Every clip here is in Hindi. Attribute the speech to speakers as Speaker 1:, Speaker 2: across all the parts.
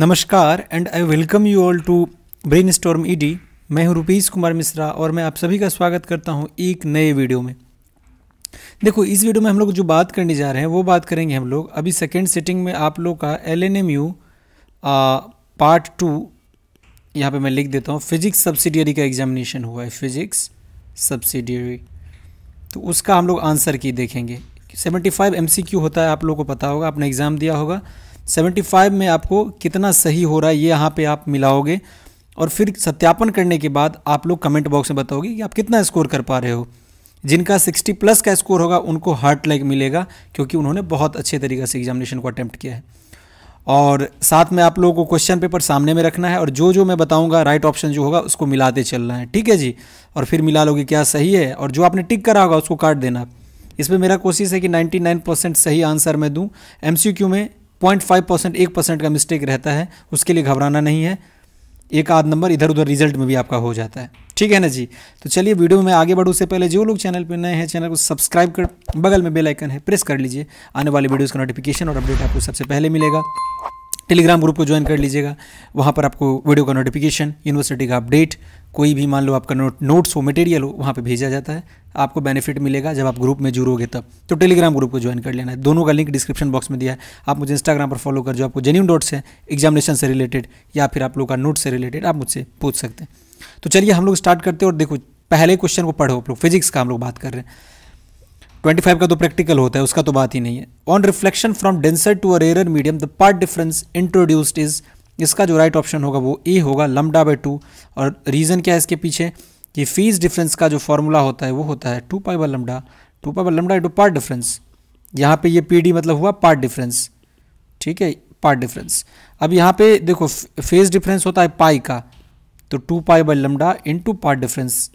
Speaker 1: नमस्कार and I welcome you all to brainstorm E D मैं हूं रुपीस कुमार मिश्रा और मैं आप सभी का स्वागत करता हूं एक नए वीडियो में देखो इस वीडियो में हम लोग जो बात करने जा रहे हैं वो बात करेंगे हम लोग अभी सेकेंड सेटिंग में आप लोग का L N M U part two यहाँ पे मैं लिख देता हूँ फिजिक्स सब्सिडियरी का एग्जामिनेशन हुआ है फिजिक्स सब्सिडियरी तो उसका हम लोग आंसर की देखेंगे seventy five M C Q होता है आप लोगों को पता होगा आपने एग्ज़ाम दिया होगा 75 में आपको कितना सही हो रहा है ये यहाँ पे आप मिलाओगे और फिर सत्यापन करने के बाद आप लोग कमेंट बॉक्स में बताओगे कि आप कितना स्कोर कर पा रहे हो जिनका 60 प्लस का स्कोर होगा उनको हार्ट लाइक मिलेगा क्योंकि उन्होंने बहुत अच्छे तरीके से एग्जामिनेशन को अटैम्प्ट किया है और साथ में आप लोगों को क्वेश्चन पेपर सामने में रखना है और जो जो मैं बताऊंगा राइट ऑप्शन जो होगा उसको मिलाते चलना है ठीक है जी और फिर मिला लोगे क्या सही है और जो आपने टिक करा होगा उसको काट देना इसमें मेरा कोशिश है कि 99 परसेंट सही आंसर मैं दूं एमसीक्यू में पॉइंट फाइव परसेंट एक परसेंट का मिस्टेक रहता है उसके लिए घबराना नहीं है एक आध नंबर इधर उधर रिजल्ट में भी आपका हो जाता है ठीक है ना जी तो चलिए वीडियो में आगे बढ़ू से पहले जो लोग चैनल पर नए हैं चैनल को सब्सक्राइब कर बगल में बेल आइकन है प्रेस कर लीजिए आने वाले वीडियोज़ का नोटिफिकेशन और अपडेट आपको सबसे पहले मिलेगा टेलीग्राम ग्रुप को ज्वाइन कर लीजिएगा वहाँ पर आपको वीडियो का नोटिफिकेशन यूनिवर्सिटी का अपडेट कोई भी मान लो आपका नोट नोट्स हो मटेरियल हो वहाँ पे भेजा जाता है आपको बेनिफिट मिलेगा जब आप ग्रुप में जुड़ोगे तब तो टेलीग्राम ग्रुप को ज्वाइन कर लेना है दोनों का लिंक डिस्क्रिप्शन बॉक्स में दिया है आप मुझे इंस्टाग्राम पर फॉलो कर जो आपको जेन्यून डॉट्स हैं एग्जामिनेशन से रिलेटेड या फिर आप लोग का नोट्स से रिलेटेड आप मुझसे पूछ सकते हैं तो चलिए हम लोग स्टार्ट करते हैं और देखो पहले क्वेश्चन को पढ़ो आप लोग फिजिक्स का हम लोग बात कर रहे हैं ट्वेंटी फाइव का तो प्रैक्टिकल होता है उसका तो बात ही नहीं है on reflection from denser to a rarer medium the path difference introduced is इसका जो राइट ऑप्शन होगा वो ए होगा लमडा बाई टू और रीज़न क्या है इसके पीछे कि फीस डिफरेंस का जो फॉर्मूला होता है वो होता है two pi by lambda two pi by lambda into path difference यहाँ पे ये पी डी मतलब हुआ पार्ट डिफरेंस ठीक है पार्ट डिफरेंस अब यहाँ पे देखो फेज डिफरेंस होता है पाई का तो two pi by lambda into path difference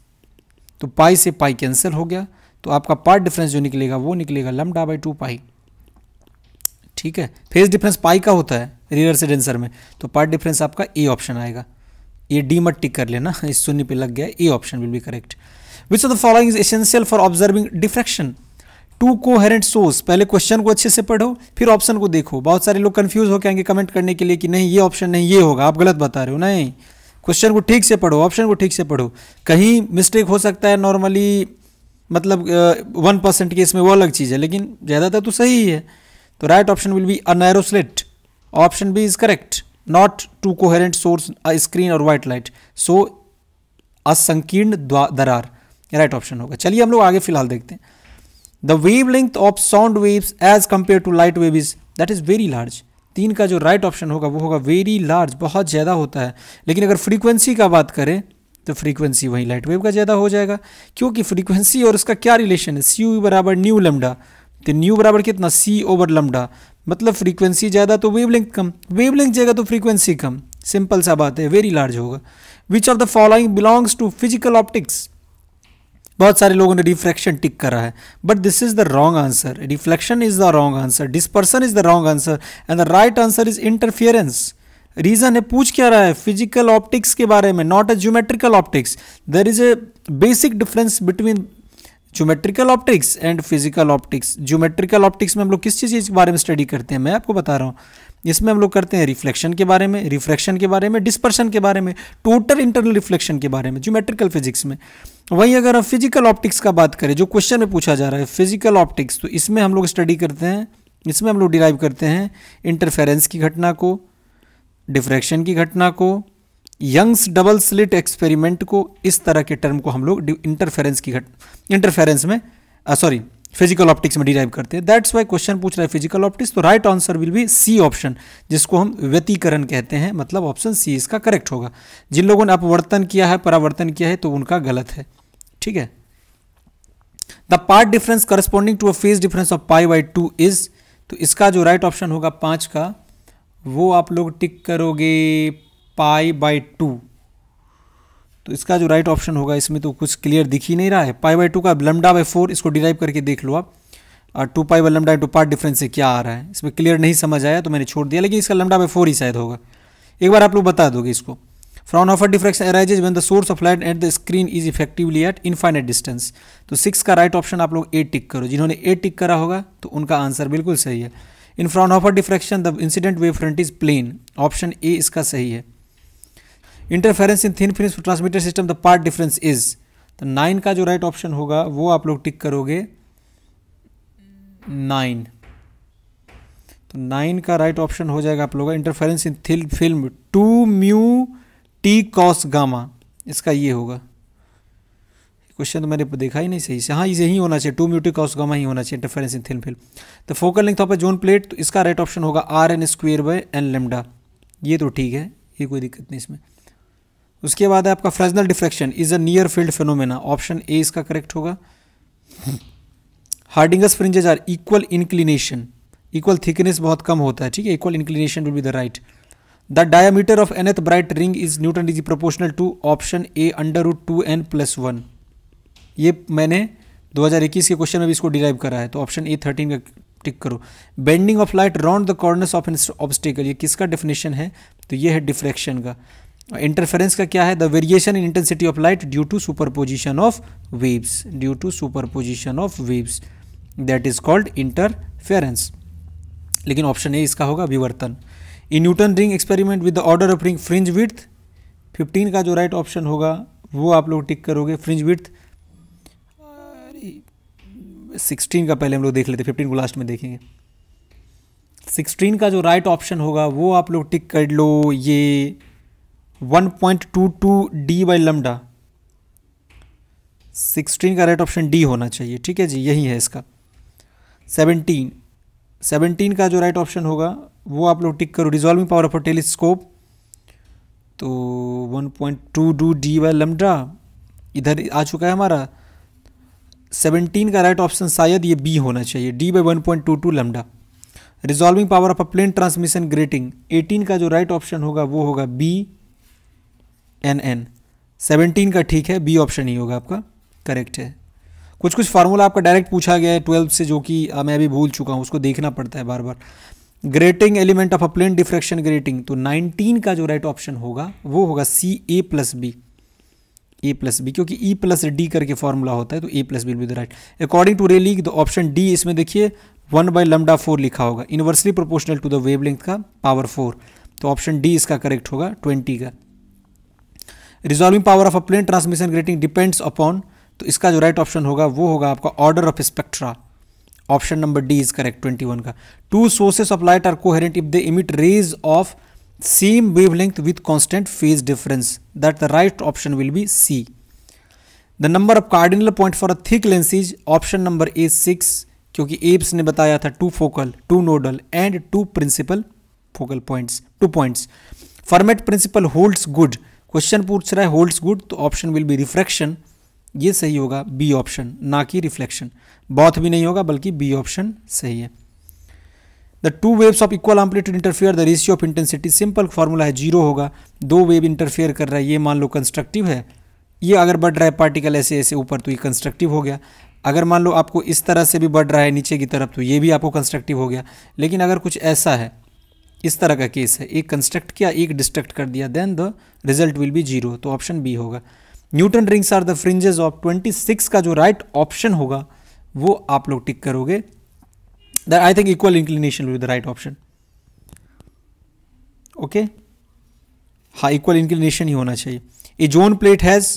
Speaker 1: तो पाई से पाई कैंसिल हो गया तो आपका पार्ट डिफरेंस जो निकलेगा वो निकलेगा लमडा बाई टू पाई ठीक है फेज डिफरेंस पाई का होता है रियर से डेंसर में तो पार्ट डिफरेंस आपका ए ऑप्शन आएगा ये डी मत टिक कर लेना इस शून्य पे लग गया A option will be correct which of the following is essential for observing diffraction two coherent source पहले क्वेश्चन को अच्छे से पढ़ो फिर ऑप्शन को देखो बहुत सारे लोग कन्फ्यूज होकर आएंगे कमेंट करने के लिए कि नहीं ये ऑप्शन नहीं ये होगा आप गलत बता रहे हो नहीं क्वेश्चन को ठीक से पढ़ो ऑप्शन को ठीक से पढ़ो कहीं मिस्टेक हो सकता है नॉर्मली मतलब वन परसेंट केस में वो अलग चीज़ है लेकिन ज़्यादातर तो सही ही है तो right option will be a narrow slit option B is correct not two coherent source screen और व्हाइट लाइट सो असंकीर्ण दरार राइट ऑप्शन होगा चलिए हम लोग आगे फिलहाल देखते हैं the wavelength of sound waves as compare to light wave is that is very large तीन का जो राइट right ऑप्शन होगा वो होगा वेरी लार्ज बहुत ज़्यादा होता है लेकिन अगर फ्रीक्वेंसी का बात करें तो फ्रीक्वेंसी वही लाइट वेव का ज़्यादा हो जाएगा क्योंकि फ्रीक्वेंसी और उसका क्या रिलेशन है सी यू बराबर न्यू लेमडा तो न्यू बराबर कितना सी ओवर लम्डा मतलब फ्रीक्वेंसी ज़्यादा तो वेव लेंथ कम वेव लेंथ जाएगा तो फ्रीक्वेंसी कम सिंपल सा बात है वेरी लार्ज होगा which of the following belongs to physical optics बहुत सारे लोगों ने रिफ्लेक्शन टिक करा है but this is the wrong answer reflection is the wrong answer dispersion is the wrong answer and the right answer is interference reason है पूछ क्या रहा है फिजिकल ऑप्टिक्स के बारे में not a geometrical optics there is a basic difference between geometrical optics and physical optics geometrical optics में हम लोग किस चीज़ के बारे में स्टडी करते हैं मैं आपको बता रहा हूँ इसमें हम लोग करते हैं रिफ्लेक्शन के बारे में रिफ्लेक्शन के बारे में डिस्पर्शन के बारे में टोटल इंटरनल रिफ्लेक्शन के बारे में ज्योमेट्रिकल फिजिक्स में वहीं अगर हम फिजिकल ऑप्टिक्स का बात करें जो क्वेश्चन में पूछा जा रहा है फिजिकल ऑप्टिक्स तो इसमें हम लोग स्टडी करते हैं इसमें हम लोग डिराइव करते हैं इंटरफेरेंस की घटना को डिफ्रैक्शन की घटना को यंग्स डबल स्लिट एक्सपेरिमेंट को इस तरह के टर्म को हम लोग इंटरफेरेंस की घट इंटरफेरेंस में सॉरी फिजिकल ऑप्टिक्स में डिराइव करते हैं दैट्स वाई क्वेश्चन पूछ रहा है फिजिकल ऑप्टिक्स तो right answer will be C option जिसको हम व्यतीकरण कहते हैं मतलब ऑप्शन सी इसका करेक्ट होगा जिन लोगों ने अपवर्तन किया है परावर्तन किया है तो उनका गलत है ठीक है the path difference corresponding to a phase difference of pi by two is तो इसका जो राइट right ऑप्शन होगा पाँच का वो आप लोग टिक करोगे पाई बाई टू तो इसका जो राइट ऑप्शन होगा इसमें तो कुछ क्लियर दिख ही नहीं रहा है पाई बाई टू का लमडा बाई फोर इसको डिराइव करके देख लो आप और two pi by lambda into path difference से क्या आ रहा है इसमें क्लियर नहीं समझ आया तो मैंने छोड़ दिया लेकिन इसका लमडा बाई फोर ही शायद होगा एक बार आप लोग बता दोगे इसको Fraunhofer diffraction arise when the source of light at the screen is effectively at infinite distance तो सिक्स का राइट ऑप्शन आप लोग ए टिक करो जिन्होंने ए टिक करा होगा तो उनका आंसर बिल्कुल सही है in Fraunhofer diffraction the incident wave front is plane option A इसका सही है interference in thin film transmitter system the path difference is तो नाइन का जो राइट right ऑप्शन होगा वो आप लोग टिक करोगे नाइन तो नाइन का राइट right ऑप्शन हो जाएगा आप लोग interference in thin film two mu T cos gamma इसका ये होगा क्वेश्चन तो मैंने देखा ही नहीं सही से हाँ यही होना चाहिए टू म्यूटी कॉस गामा ही होना चाहिए इंटरफेरेंस इन थिल फिल्म तो focal length of a zone plate तो इसका राइट right ऑप्शन होगा R N square by N lambda ये तो ठीक है ये कोई दिक्कत नहीं इसमें उसके बाद है आपका Fresnel diffraction is a near field phenomena option A इसका करेक्ट होगा हार्डिंगस fringes are equal inclination equal thickness बहुत कम होता है ठीक है equal inclination will be the right the diameter of nth bright ring is Newton is proportional to option A under root two N plus one ये मैंने 2021 के क्वेश्चन में भी इसको डिराइव करा है तो ऑप्शन ए थर्टीन का टिक करो bending of light round the corners of an obstacle ये किसका डेफिनेशन है तो ये है डिफ्रेक्शन का इंटरफेरेंस का क्या है the variation in intensity of light due to superposition of waves due to superposition of waves that is called interference लेकिन ऑप्शन ए इसका होगा विवर्तन in Newton ring experiment with the order of ring fringe with fifteen का जो राइट right ऑप्शन होगा वो आप लोग टिक करोगे फ्रिंज विथ सिक्सटीन का पहले हम लोग देख लेते फिफ्टीन को लास्ट में देखेंगे सिक्सटीन का जो राइट right ऑप्शन होगा वो आप लोग टिक कर लो ये one point two two D by lambda sixteen का राइट ऑप्शन डी होना चाहिए ठीक है जी यही है इसका सेवनटीन सेवनटीन का जो राइट ऑप्शन होगा वो आप लोग टिक करो resolving power of a telescope तो one point two two D by lambda इधर आ चुका है हमारा सेवनटीन का राइट ऑप्शन शायद ये बी होना चाहिए D by one point two two lambda resolving power of a plane transmission grating eighteen का जो राइट ऑप्शन होगा वो होगा बी एन एन सेवनटीन का ठीक है बी ऑप्शन ही होगा आपका करेक्ट है कुछ कुछ फार्मूला आपका डायरेक्ट पूछा गया है ट्वेल्थ से जो कि मैं अभी भूल चुका हूँ उसको देखना पड़ता है बार बार grating element of a plane diffraction grating तो 19 का जो राइट ऑप्शन होगा वो होगा C A plus B A plus B क्योंकि ई प्लस डी करके फॉर्मूला होता है तो A plus B will be the right according to रेलिंग द ऑप्शन डी इसमें देखिए वन बाई लमडा फोर लिखा होगा inversely proportional to the wavelength का पावर फोर तो ऑप्शन डी इसका करेक्ट होगा ट्वेंटी का resolving power of a plane transmission grating depends upon तो इसका जो राइट ऑप्शन होगा वो होगा आपका order of spectra option number D is correct twenty one का two sources of light are coherent if they emit rays of same wavelength with constant phase difference that the right option will be C the number of cardinal point for a thick lens is option number A six क्योंकि एप्स ने बताया था two focal two nodal and two principal focal points two points Fermat's principle holds good question पूछ रहा है होल्ड्स गुड तो ऑप्शन विल बी रिफ्लेक्शन ये सही होगा बी ऑप्शन ना कि रिफ्लेक्शन बॉथ भी नहीं होगा बल्कि बी ऑप्शन सही है the two waves of equal amplitude interfere the ratio of intensity simple formula है जीरो होगा दो वेव इंटरफेयर कर रहा है ये मान लो कंस्ट्रक्टिव है ये अगर बढ़ रहा है पार्टिकल ऐसे ऐसे ऊपर तो ये कंस्ट्रक्टिव हो गया अगर मान लो आपको इस तरह से भी बढ़ रहा है नीचे की तरफ तो ये भी आपको कंस्ट्रक्टिव हो गया लेकिन अगर कुछ ऐसा है इस तरह का केस है एक कंस्ट्रक्ट किया एक डिस्ट्रक्ट कर दिया then the result will be zero तो ऑप्शन बी होगा Newton rings are the fringes of 26 का जो राइट right ऑप्शन होगा वो आप लोग टिक करोगे I think equal inclination will the right option okay हाँ इक्वल इंक्लिनेशन ही होना चाहिए A zone plate has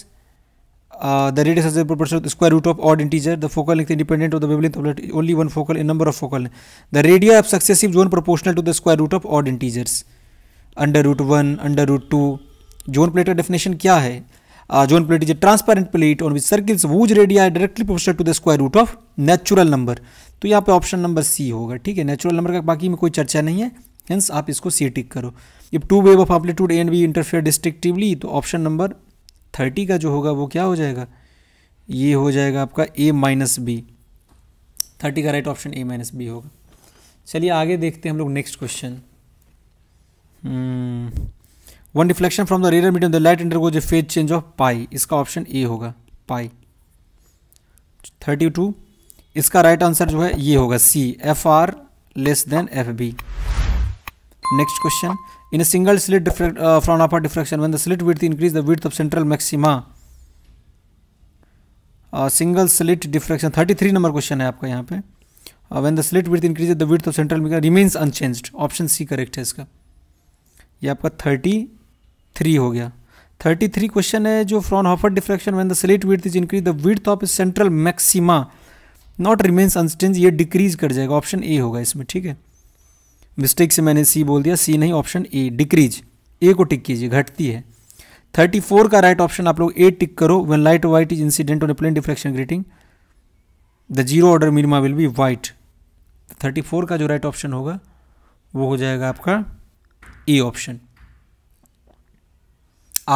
Speaker 1: Uh, the radius is proportional to square root of odd integer. The focal length independent of the wavelength of light. Only one focal in number of focal. Length. The radii of successive zone proportional to the square root of odd integers. Under root one under root two zone plate का डेफिनेशन क्या है zone plate is a transparent plate on which circles whose radii directly proportional to the square root of natural number तो यहाँ पे ऑप्शन नंबर सी होगा ठीक है नेचुरल नंबर का बाकी में कोई चर्चा नहीं है हेंस आप इसको सी टिक करो if two wave of amplitude and B interfere destructively तो ऑप्शन नंबर 30 का जो होगा वो क्या हो जाएगा ये हो जाएगा आपका ए माइनस बी थर्टी का right option A minus B होगा चलिए आगे देखते हैं हम लोग next question one reflection from the rarer medium the light undergoes a phase change of pi इसका ऑप्शन ए होगा पाई थर्टी टू इसका राइट right आंसर जो है ये होगा C F R less than F B next question in a single slit diffract, uh, from upper diffraction when the slit width increase the width of central maxima single slit thirty 33 number question है आपका यहाँ पे when the slit width increase the width of central maxima remains unchanged option C correct है इसका ये आपका 33 हो गया 33 क्वेश्चन है जो Fraunhofer diffraction when the slit width is increase the width of central maxima not remains unchanged ये डिक्रीज कर जाएगा ऑप्शन ए होगा इसमें ठीक है मिस्टेक से मैंने सी बोल दिया सी नहीं ऑप्शन ए डिक्रीज ए को टिक कीजिए घटती है थर्टी फोर का राइट ऑप्शन आप लोग ए टिक करो when light white is incident on a plane diffraction grating the zero order minima will be white thirty four का जो राइट right ऑप्शन होगा वो हो जाएगा आपका ए ऑप्शन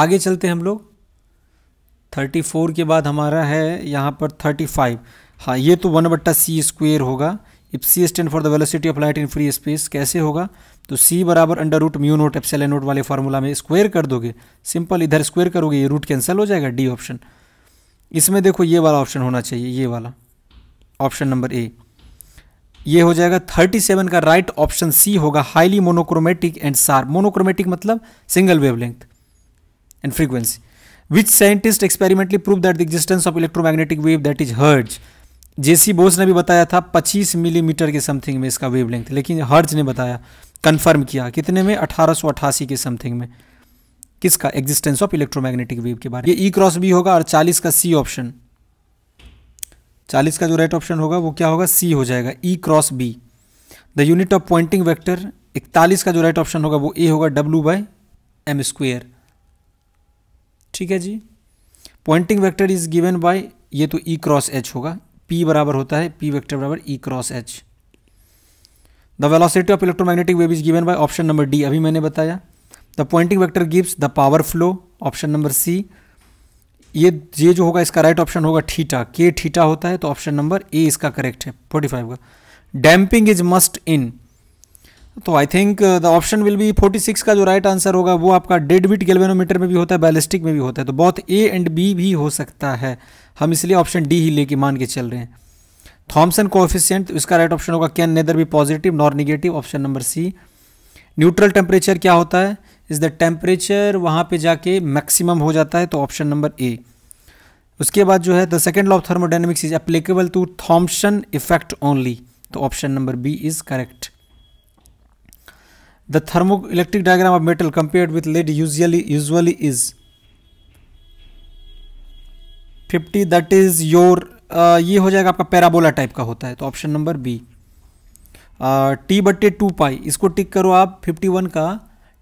Speaker 1: आगे चलते हैं हम लोग थर्टी फोर के बाद हमारा है यहाँ पर थर्टी फाइव हाँ ये तो वन बट्टा सी स्क्वेयर होगा if C stand for the velocity of light in free space कैसे होगा तो सी बराबर under root mu naught epsilon naught वाले फार्मूला में स्क्वेयर कर दोगे सिंपल इधर स्क्वेयर करोगे ये रूट कैंसिल हो जाएगा डी ऑप्शन इसमें देखो ये वाला ऑप्शन होना चाहिए ये वाला ऑप्शन नंबर ए ये हो जाएगा 37 का राइट ऑप्शन सी होगा हाईली मोनोक्रोमेटिक एंड सार मोनोक्रोमेटिक मतलब single wavelength and frequency which scientist experimentally prove that the existence of electromagnetic wave that is Hertz J C Bose ने भी बताया था 25 मिलीमीटर mm के समथिंग में इसका वेवलेंथ लेकिन हर्ज ने बताया कंफर्म किया कितने में अठारह के समथिंग में किसका एग्जिस्टेंस ऑफ इलेक्ट्रोमैग्नेटिक वेव के बारे में ई क्रॉस भी होगा और 40 का सी ऑप्शन 40 का जो राइट ऑप्शन होगा वो क्या होगा सी हो जाएगा E cross B the unit of Poynting vector इकतालीस का जो राइट ऑप्शन होगा वो ए होगा डब्ल्यू बाई एम स्क्वेयर ठीक है जी Poynting vector is given by ये तो ई क्रॉस एच होगा पी बराबर होता है पी वेक्टर बराबर E cross H the velocity of electromagnetic wave is given by option number D अभी मैंने बताया the Poynting vector gives the power flow option number C ये ये जो होगा इसका राइट ऑप्शन होगा ठीटा के ठीटा होता है तो ऑप्शन नंबर ए इसका करेक्ट है फोर्टी फाइव का डैम्पिंग इज मस्ट इन तो I think the option will be 46 का जो राइट right आंसर होगा वो आपका डेड बीट गेलवेनोमीटर में भी होता है बैलिस्टिक में भी होता है तो बहुत ए एंड बी भी हो सकता है हम इसलिए ऑप्शन डी ही लेके मान के चल रहे हैं थॉम्सन कोफिशियंट तो इसका राइट ऑप्शन होगा can neither be positive nor negative option number C neutral temperature क्या होता है इज़ द टेम्परेचर वहाँ पे जाके मैक्सिमम हो जाता है तो ऑप्शन नंबर ए उसके बाद जो है the second law of thermodynamics is applicable to Thomson effect only तो option number B is correct the thermoelectric diagram of metal compared with lead usually usually is 50 that is your uh, ये हो जाएगा आपका पैराबोला टाइप का होता है तो ऑप्शन नंबर बी टी बटे टू पाई इसको टिक करो आप 51 का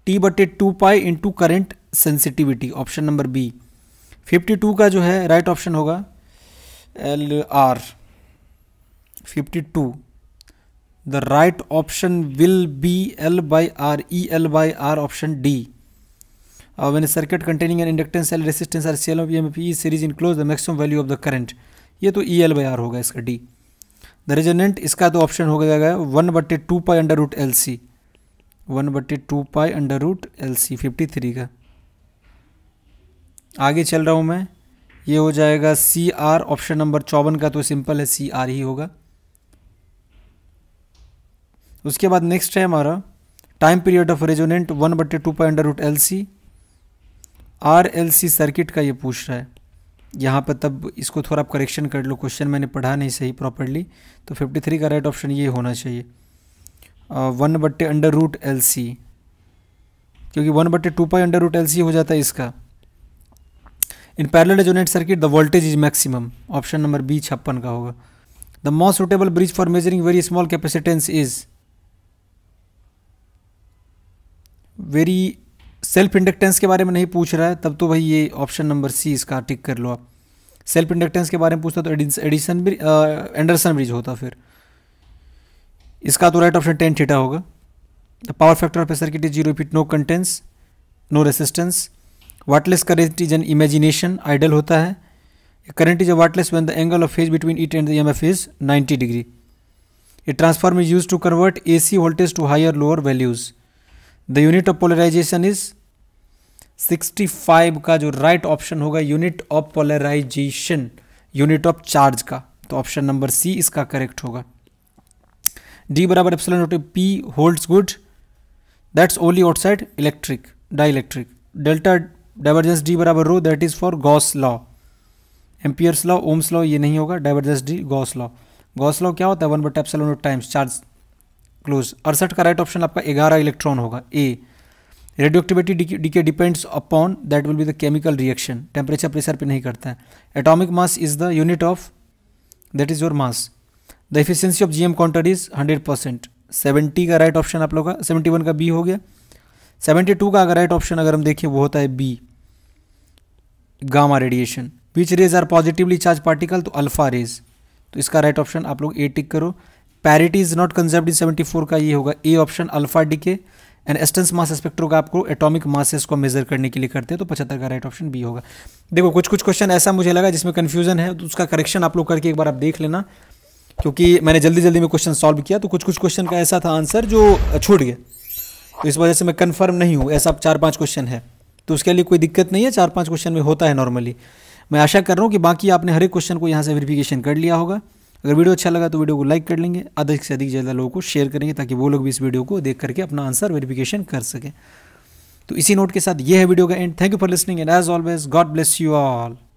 Speaker 1: टी बटे two pi into current sensitivity option number B 52 का जो है राइट right ऑप्शन होगा L R to the right option will be L by R E L by R option D और A circuit containing an inductance L resistance R C L of M F E series encloses the maximum value of the current ये तो ई एल बाई आर होगा इसका डी द रेजनेंट इसका तो ऑप्शन हो गया वन बटे two pi under root L C one बटे two pi under root L C fifty three का आगे चल रहा हूँ मैं ये हो जाएगा सी आर ऑप्शन नंबर चौवन का तो सिंपल है सी आर ही होगा उसके बाद नेक्स्ट है हमारा time period of resonant one बट्टे two pi under root L C R L C circuit का ये पूछ रहा है यहाँ पर तब इसको थोड़ा आप करेक्शन कर लो क्वेश्चन मैंने पढ़ा नहीं सही प्रॉपरली तो 53 का राइट ऑप्शन ये होना चाहिए वन बट्टे अंडर रूट एल सी क्योंकि वन बट्टे two pi under root L C हो जाता है इसका in parallel resonant circuit the voltage is maximum option number B छप्पन का होगा the most suitable bridge for measuring very small capacitance is very self inductance के बारे में नहीं पूछ रहा है तब तो भाई ये ऑप्शन नंबर सी इसका टिक कर लो आप सेल्फ इंडक्टेंस के बारे में पूछता तो एडिसन ब्रिज एंडरसन ब्रिज होता फिर इसका तो राइट ऑप्शन टेन थीटा होगा the power factor of A circuit is zero fit no contains no resistance wattless current is an imagination idol होता है current is a wattless when the angle of phase between it and the M F is ninety degree A transform is use to convert A C voltage to hire lower values the unit of polarisation is 65 का जो राइट right ऑप्शन होगा unit of polarization unit of charge का तो ऑप्शन नंबर सी इसका करेक्ट होगा डी बराबर epsilon naught P holds good that's only outside electric dielectric delta divergence D बराबर rho that is for Gauss law Ampere's law Ohm's law ये नहीं होगा divergence D Gauss law Gauss law क्या होता है वन बट एप्सिलॉन टाइम्स चार्ज क्लोज अड़सठ का राइट ऑप्शन आपका ग्यारह इलेक्ट्रॉन होगा a radioactivity decay depends upon that will be the chemical reaction temperature pressure पे नहीं करता है atomic mass is the unit of that is your mass the efficiency of GM counter is hundred percent seventy का राइट ऑप्शन आप लोग का सेवेंटी वन का बी हो गया सेवेंटी टू का अगर राइट ऑप्शन अगर हम देखें वो होता है B gamma radiation which rays are positively charge particle तो अल्फा रेज तो इसका राइट ऑप्शन आप लोग ए टिक करो parity is not conserve in 74 का ये होगा A option alpha decay and Aston's mass spectro का आपको एटॉमिक मासेस को मेजर करने के लिए करते हैं तो पचहत्तर का राइट ऑप्शन बी होगा देखो कुछ कुछ क्वेश्चन ऐसा मुझे लगा जिसमें कन्फ्यूजन है तो उसका करेक्शन आप लोग करके एक बार आप देख लेना क्योंकि मैंने जल्दी जल्दी में क्वेश्चन सॉल्व किया तो कुछ कुछ क्वेश्चन का ऐसा था आंसर जो छूट गया तो इस वजह से मैं कन्फर्म नहीं हूँ ऐसा चार पाँच क्वेश्चन है तो उसके लिए कोई दिक्कत नहीं है चार पाँच क्वेश्चन में होता है नॉर्मली मैं आशा कर रहा हूँ कि बाकी आपने हर एक क्वेश्चन को यहाँ से वेरिफिकेशन कर लिया होगा अगर वीडियो अच्छा लगा तो वीडियो को लाइक कर लेंगे अधिक से अधिक ज़्यादा लोगों को शेयर करेंगे ताकि वो लोग भी इस वीडियो को देख करके अपना आंसर वेरिफिकेशन कर सकें तो इसी नोट के साथ ये है वीडियो का end thank you for listening and as always God bless you all